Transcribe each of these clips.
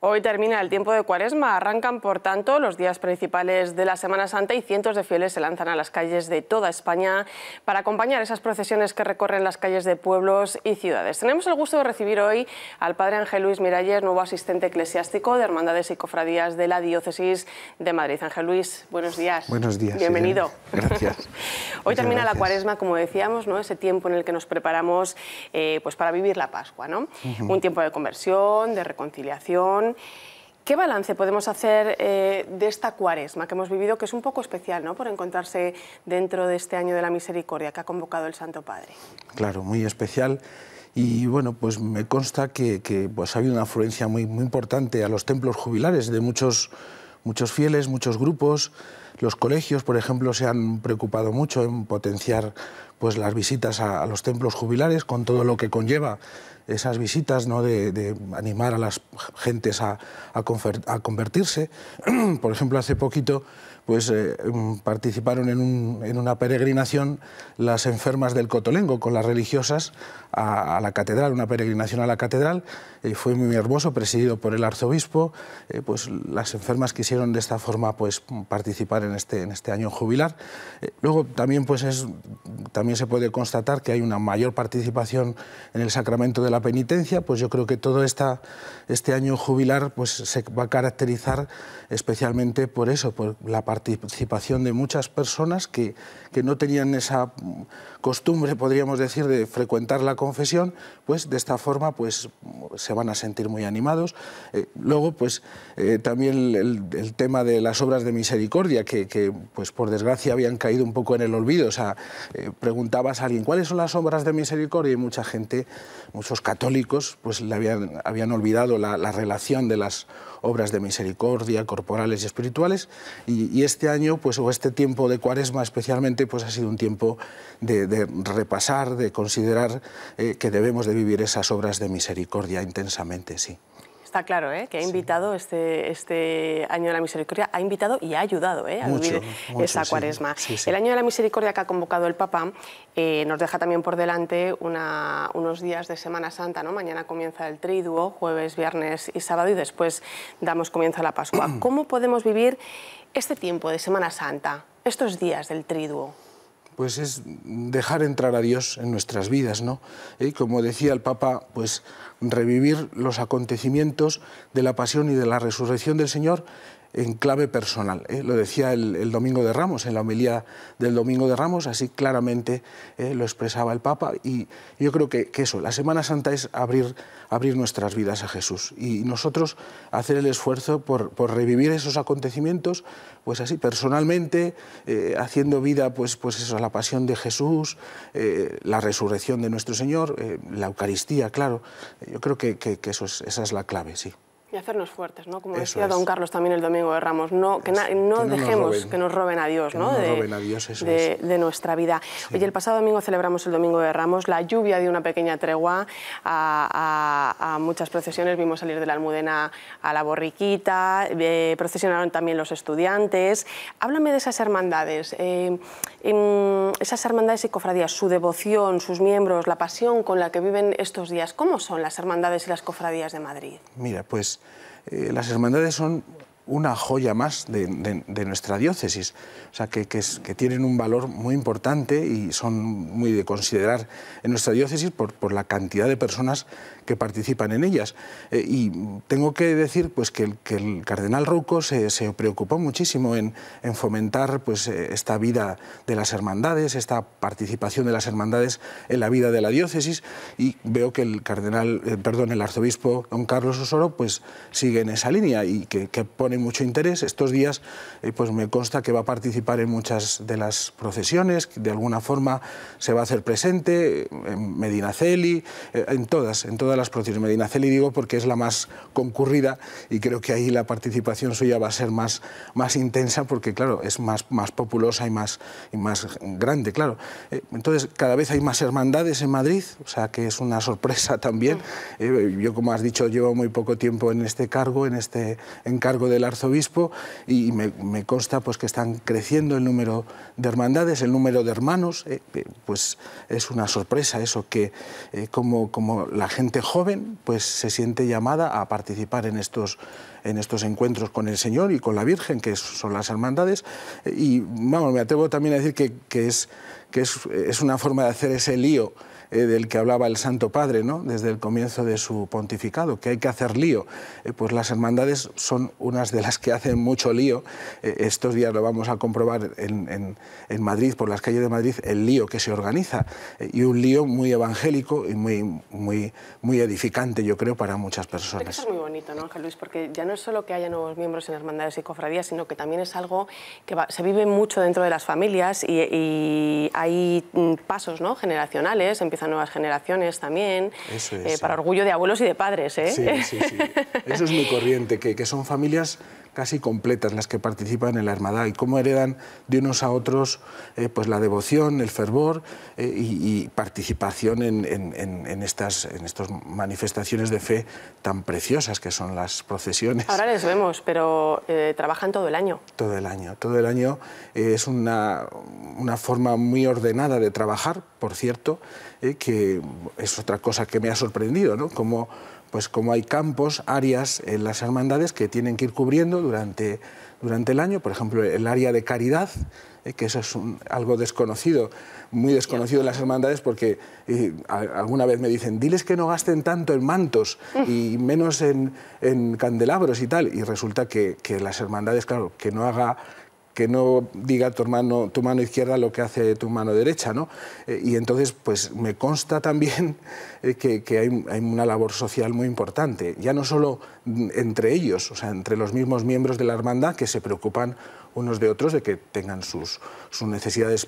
Hoy termina el tiempo de cuaresma, arrancan por tanto los días principales de la Semana Santa y cientos de fieles se lanzan a las calles de toda España para acompañar esas procesiones que recorren las calles de pueblos y ciudades. Tenemos el gusto de recibir hoy al Padre Ángel Luis Miralles, nuevo asistente eclesiástico de Hermandades y Cofradías de la Diócesis de Madrid. Ángel Luis, buenos días. Buenos días. Bienvenido. Gracias. hoy termina la cuaresma, como decíamos, ¿no? ese tiempo en el que nos preparamos eh, pues para vivir la Pascua. ¿no? Un tiempo de conversión, de reconciliación ¿Qué balance podemos hacer eh, de esta cuaresma que hemos vivido, que es un poco especial, ¿no? por encontrarse dentro de este año de la misericordia que ha convocado el Santo Padre? Claro, muy especial. Y bueno, pues me consta que, pues, ha habido una afluencia muy, muy importante a los templos jubilares de muchos muchos fieles, muchos grupos. Los colegios, por ejemplo, se han preocupado mucho en potenciar pues, las visitas a, los templos jubilares, con todo lo que conlleva esas visitas, ¿no? de, animar a las gentes a, a, convertirse. por ejemplo, hace poquito pues, eh, mm, participaron en, un, en una peregrinación las enfermas del Cotolengo con las religiosas a, la catedral, una peregrinación a la catedral, y eh, fue muy hermoso, presidido por el arzobispo, eh, pues las enfermas quisieron de esta forma pues, participar en este, en este año jubilar. Eh, luego también, pues es, también se puede constatar que hay una mayor participación en el sacramento de la penitencia, pues yo creo que todo esta, este año jubilar pues, se va a caracterizar especialmente por eso, por la participación de muchas personas que, que no tenían esa costumbre, podríamos decir, de frecuentar la confesión, pues de esta forma pues, se van a sentir muy animados. Eh, luego, pues eh, también el, tema de las obras de misericordia, que, pues por desgracia habían caído un poco en el olvido. O sea, eh, preguntabas a alguien, ¿cuáles son las obras de misericordia? Y mucha gente, muchos católicos, pues le habían, habían olvidado la, relación de las obras de misericordia corporales y espirituales. Y, este año, pues, o este tiempo de cuaresma especialmente, pues ha sido un tiempo de repasar, de considerar eh, que debemos de vivir esas obras de misericordia intensamente, sí. Está claro, ¿eh? que ha invitado este, este año de la misericordia, ha invitado y ha ayudado ¿eh? a vivir esa cuaresma. el año de la misericordia que ha convocado el Papa eh, nos deja también por delante unos días de Semana Santa, ¿no? Mañana comienza el triduo, jueves, viernes y sábado, y después damos comienzo a la Pascua. ¿Cómo podemos vivir este tiempo de Semana Santa, estos días del triduo? pues es dejar entrar a Dios en nuestras vidas, ¿no? Y como decía el Papa, pues revivir los acontecimientos de la pasión y de la resurrección del Señor en clave personal. ¿eh? Lo decía el, Domingo de Ramos, en la homilía del Domingo de Ramos, así claramente ¿eh? lo expresaba el Papa. Y yo creo que, eso, la Semana Santa es abrir, abrir nuestras vidas a Jesús y nosotros hacer el esfuerzo por, revivir esos acontecimientos, pues así, personalmente, eh, haciendo vida, pues, pues eso, la pasión de Jesús, la resurrección de nuestro Señor, la Eucaristía, claro. Yo creo que, eso esa es la clave, sí. Y hacernos fuertes, ¿no? Como decía don Carlos también el domingo de Ramos, no, que, no, dejemos que nos roben a Dios, ¿no? de, nuestra vida. Oye, el pasado domingo celebramos el domingo de Ramos, la lluvia dio una pequeña tregua a, muchas procesiones, vimos salir de la Almudena a la Borriquita, eh, procesionaron también los estudiantes. Háblame de esas hermandades, eh, em, esas hermandades y cofradías, su devoción, sus miembros, la pasión con la que viven estos días. ¿Cómo son las hermandades y las cofradías de Madrid? Mira, pues eh, las hermandades son una joya más de, nuestra diócesis, o sea, que, tienen un valor muy importante y son muy de considerar en nuestra diócesis por, por la cantidad de personas que participan en ellas. Eh, y tengo que decir pues, que, el, que el cardenal ruco se, preocupó muchísimo en, fomentar pues, eh, esta vida de las hermandades, esta participación de las hermandades en la vida de la diócesis y veo que el cardenal, eh, perdón, el arzobispo don Carlos Osoro pues, sigue en esa línea y que, que pone mucho interés. Estos días eh, pues me consta que va a participar en muchas de las procesiones, de alguna forma se va a hacer presente, eh, en Medinaceli, eh, en todas, en todas las procesiones. Medinaceli digo porque es la más concurrida y creo que ahí la participación suya va a ser más, más intensa porque, claro, es más, más populosa y más, y más grande, claro. Entonces, cada vez hay más hermandades en Madrid, o sea que es una sorpresa también. Mm. Yo, como has dicho, llevo muy poco tiempo en este cargo, en este encargo de la arzobispo y me, consta pues, que están creciendo el número de hermandades, el número de hermanos, eh, eh, pues es una sorpresa eso, que eh, como, como la gente joven pues, se siente llamada a participar en estos en estos encuentros con el Señor y con la Virgen, que son las hermandades. Y vamos, me atrevo también a decir que, es, que es, una forma de hacer ese lío eh, del que hablaba el Santo Padre ¿no? desde el comienzo de su pontificado, que hay que hacer lío. Eh, pues las hermandades son unas de las que hacen mucho lío. Eh, estos días lo vamos a comprobar en, en, Madrid, por las calles de Madrid, el lío que se organiza. y un lío muy evangélico y muy, muy, muy edificante, yo creo, para muchas personas. Eso es muy bonito, ¿no, Ángel Luis? Porque ya no es solo que haya nuevos miembros en hermandades y cofradías, sino que también es algo que se vive mucho dentro de las familias y, y hay mm, pasos ¿no? generacionales nuevas generaciones también, eh, para orgullo de abuelos y de padres. ¿eh? Sí, sí, sí. Eso es muy corriente, que, que son familias casi completas las que participan en la hermandad y cómo heredan de unos a otros eh, pues la devoción, el fervor eh, y, participación en, estas, en manifestaciones de fe tan preciosas que son las procesiones. Ahora les vemos, pero eh, trabajan todo el año. Todo el año, todo el año es una, forma muy ordenada de trabajar, por cierto, que es otra cosa que me ha sorprendido, ¿no? Como pues como hay campos, áreas en las hermandades que tienen que ir cubriendo durante, durante el año, por ejemplo, el área de caridad, eh, que eso es algo desconocido, muy desconocido en las hermandades, porque eh, alguna vez me dicen, diles que no gasten tanto en mantos y menos en, candelabros y tal, y resulta que, que las hermandades, claro, que no haga que no diga tu, tu mano izquierda lo que hace tu mano derecha. ¿no? Eh, y entonces, pues me consta también eh, que, hay, una labor social muy importante, ya no solo entre ellos, o sea, entre los mismos miembros de la hermandad que se preocupan unos de otros de que tengan sus, sus necesidades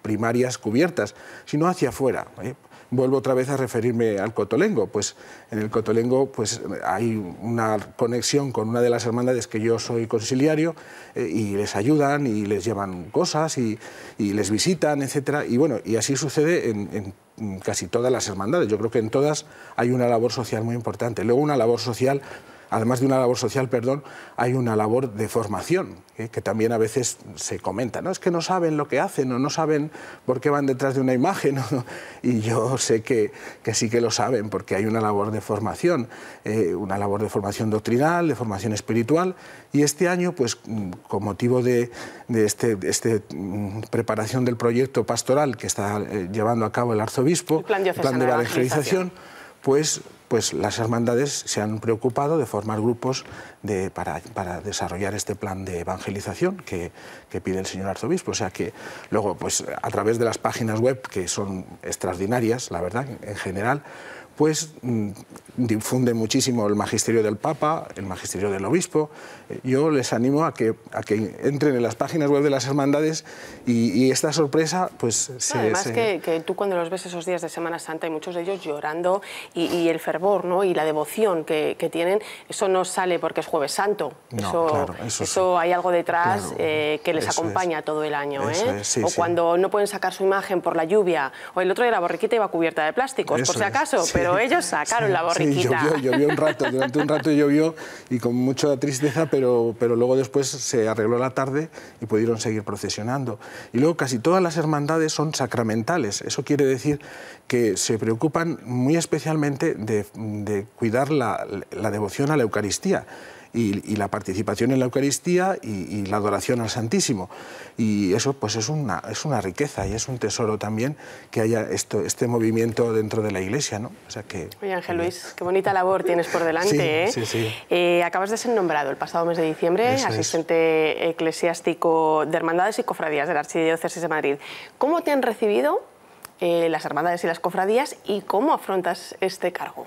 primarias cubiertas, sino hacia afuera. ¿eh? vuelvo otra vez a referirme al Cotolengo. Pues en el Cotolengo pues, hay una conexión con una de las hermandades que yo soy conciliario eh, y les ayudan y les llevan cosas y, les visitan, etc. Y bueno, y así sucede en, en casi todas las hermandades. Yo creo que en todas hay una labor social muy importante. Luego una labor social además de una labor social, perdón, hay una labor de formación, ¿eh? que también a veces se comenta, ¿no? Es que no saben lo que hacen o no saben por qué van detrás de una imagen. Y yo sé que, sí que lo saben, porque hay una labor de formación, eh, una labor de formación doctrinal, de formación espiritual. Y este año, pues con motivo de, de esta este, este mm, preparación del proyecto pastoral que está eh, llevando a cabo el arzobispo, el plan, de la de evangelización, pues pues las hermandades se han preocupado de formar grupos de, para, desarrollar este plan de evangelización que, que, pide el señor arzobispo. O sea que luego, pues a través de las páginas web, que son extraordinarias, la verdad, en general, pues mm, difunde muchísimo el magisterio del Papa, el magisterio del Obispo. Eh, yo les animo a que, a que entren en las páginas web de las hermandades y, esta sorpresa pues se... Además Que, tú cuando los ves esos días de Semana Santa, ...y muchos de ellos llorando y, el fervor ¿no? y la devoción que, tienen, eso no sale porque es Jueves Santo, no, eso, claro, eso, hay algo detrás eh, que les acompaña todo el año. ¿eh? o cuando no pueden sacar su imagen por la lluvia, o el otro día la borriquita iba cubierta de plásticos, por si acaso, pero ellos sacaron la borriquita. Sí, llovió, un rato, durante un rato llovió y con mucha tristeza, pero, pero luego después se arregló la tarde y pudieron seguir procesionando. Y luego casi todas las hermandades son sacramentales, eso quiere decir que se preocupan muy especialmente de, cuidar la, la devoción a la Eucaristía y, la participación en la Eucaristía y, la adoración al Santísimo. Y eso pues es una, es una riqueza y es un tesoro también que haya esto, este movimiento dentro de la Iglesia. ¿no? O sea que, Oye, Ángel Luis, qué bonita labor tienes por delante. sí, ¿eh? Eh, acabas de ser nombrado el pasado mes de diciembre asistente eclesiástico de Hermandades y Cofradías de la Archidiócesis de Madrid. ¿Cómo te han recibido eh, las hermandades y las cofradías y cómo afrontas este cargo?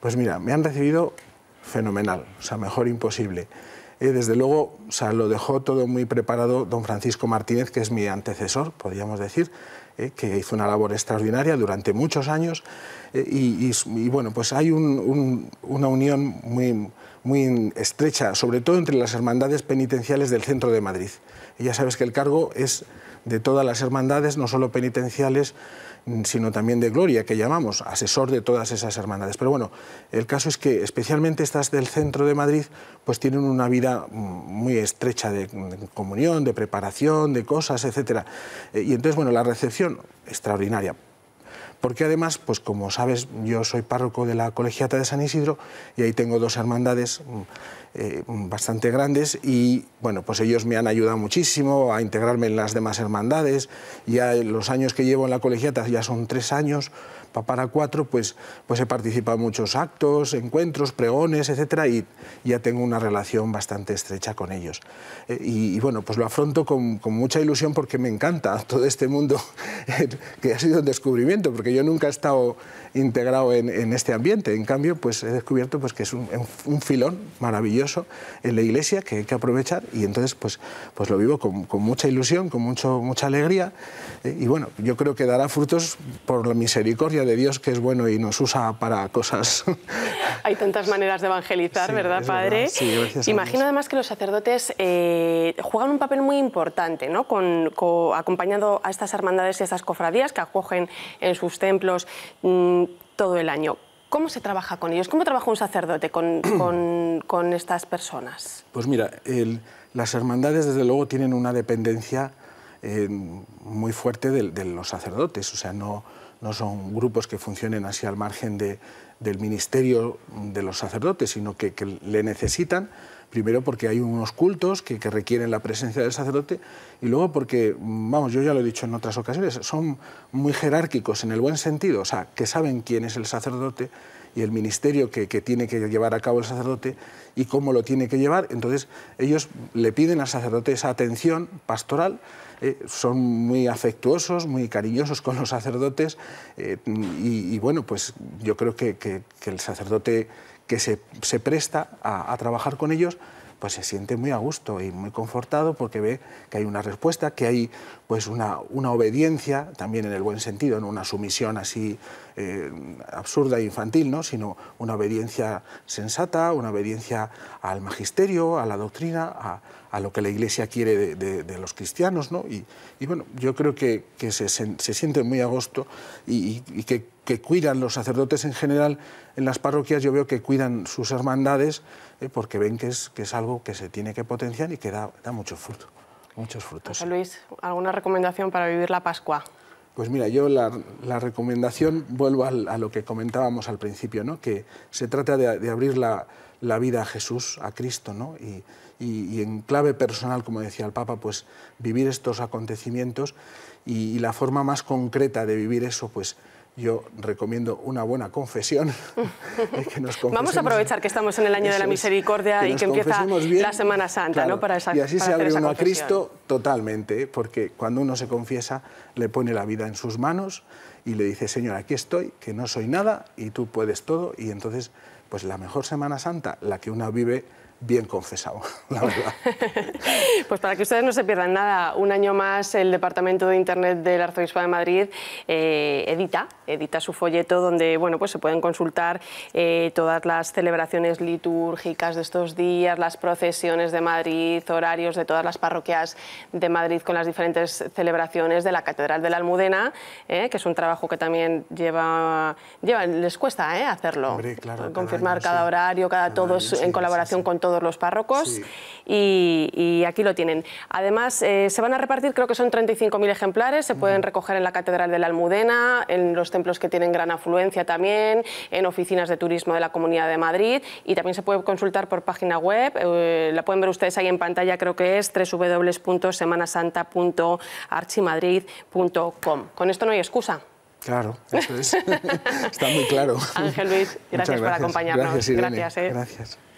Pues mira, me han recibido fenomenal, o sea, mejor imposible. Eh, desde luego, o lo dejó todo muy preparado don Francisco Martínez, que es mi antecesor, podríamos decir, eh, que hizo una labor extraordinaria durante muchos años. Eh, y, bueno, pues hay una unión muy muy estrecha, sobre todo entre las hermandades penitenciales del centro de Madrid. ya sabes que el cargo es de todas las hermandades, no solo penitenciales, sino también de gloria, que llamamos asesor de todas esas hermandades. Pero bueno, el caso es que especialmente estas del centro de Madrid, pues tienen una vida mm, muy estrecha de, de comunión, de preparación, de cosas, etc. Eh, y entonces, bueno, la recepción extraordinaria porque además, pues como sabes, yo soy párroco de la Colegiata de San Isidro y ahí tengo dos hermandades mm, eh, bastante grandes y bueno, pues ellos me han ayudado muchísimo a integrarme en las demás hermandades. Ya los años que llevo en la Colegiata ya son tres años, para cuatro, pues, pues he participado en muchos actos, encuentros, pregones, etcétera, y ya tengo una relación bastante estrecha con ellos. Eh, y, bueno, pues lo afronto con, mucha ilusión porque me encanta todo este mundo que ha sido un descubrimiento, porque yo nunca he estado integrado en, este ambiente. En cambio, pues he descubierto pues, que es un, filón maravilloso en la iglesia que hay que aprovechar y entonces pues, pues lo vivo con, mucha ilusión, con mucho, mucha alegría eh, y bueno, yo creo que dará frutos por la misericordia de Dios que es bueno y nos usa para cosas. Hay tantas maneras de evangelizar, ¿verdad, Padre? Sí, gracias. Imagino además que los sacerdotes eh, juegan un papel muy importante, ¿no? Con, acompañando a estas hermandades y a estas cofradías que acogen en sus templos. Mm, todo el año. ¿Cómo se trabaja con ellos? ¿Cómo trabaja un sacerdote con, estas personas? Pues mira, las hermandades desde luego tienen una dependencia eh, muy fuerte de, los sacerdotes, o sea, no, no son grupos que funcionen así al margen del ministerio de los sacerdotes, sino que le necesitan Primero porque hay unos cultos que, requieren la presencia del sacerdote y luego porque, vamos, yo ya lo he dicho en otras ocasiones, son muy jerárquicos en el buen sentido, o sea, que saben quién es el sacerdote y el ministerio que, tiene que llevar a cabo el sacerdote y cómo lo tiene que llevar. Entonces ellos le piden al sacerdote esa atención pastoral eh, son muy afectuosos, muy cariñosos con los sacerdotes eh, y, bueno, pues yo creo que el sacerdote que se, se presta a, trabajar con ellos, pues se siente muy a gusto y muy confortado porque ve que hay una respuesta, que hay pues una, una obediencia, también en el buen sentido, no una sumisión así eh, absurda e infantil, ¿no? sino una obediencia sensata, una obediencia al magisterio, a la doctrina, a, lo que la Iglesia quiere de, los cristianos. ¿no? Y, bueno, yo creo que, se, siente muy a gusto y que que cuidan los sacerdotes en general en las parroquias, yo veo que cuidan sus hermandades eh, porque ven que es, que es algo que se tiene que potenciar y que da, mucho fruto, muchos frutos. Luis, ¿alguna recomendación para vivir la Pascua? Pues mira, yo la, recomendación, vuelvo a, lo que comentábamos al principio, ¿no? que se trata de, abrir la, vida a Jesús, a Cristo, ¿no? Y, en clave personal, como decía el Papa, pues vivir estos acontecimientos y la forma más concreta de vivir eso, pues yo recomiendo una buena confesión. Vamos a aprovechar que estamos en el año de la misericordia y que empieza la Semana Santa, ¿no? Para y así se abre uno a Cristo totalmente, ¿eh? porque cuando uno se confiesa, le pone la vida en sus manos y le dice, Señor, aquí estoy, que no soy nada y tú puedes todo. Y entonces, pues la mejor Semana Santa, la que uno vive bien confesado, la verdad. pues para que ustedes no se pierdan nada, un año más el Departamento de Internet del Arzobispo de Madrid eh, edita, edita su folleto donde bueno, pues se pueden consultar eh, todas las celebraciones litúrgicas de estos días, las procesiones de Madrid, horarios de todas las parroquias de Madrid con las diferentes celebraciones de la Catedral de la Almudena, eh, que es un trabajo que también lleva, les cuesta hacerlo, confirmar cada, horario, cada, todos en colaboración con todos los párrocos y, aquí lo tienen. Además, eh, se van a repartir, creo que son 35.000 ejemplares, se pueden recoger en la Catedral de la Almudena, en los templos que tienen gran afluencia también, en oficinas de turismo de la Comunidad de Madrid y también se puede consultar por página web, eh, la pueden ver ustedes ahí en pantalla, creo que es www.semanasanta.archimadrid.com. Con esto no hay excusa. Claro, eso es. Está muy claro. Ángel Luis, gracias, por acompañarnos. Gracias. gracias. Eh.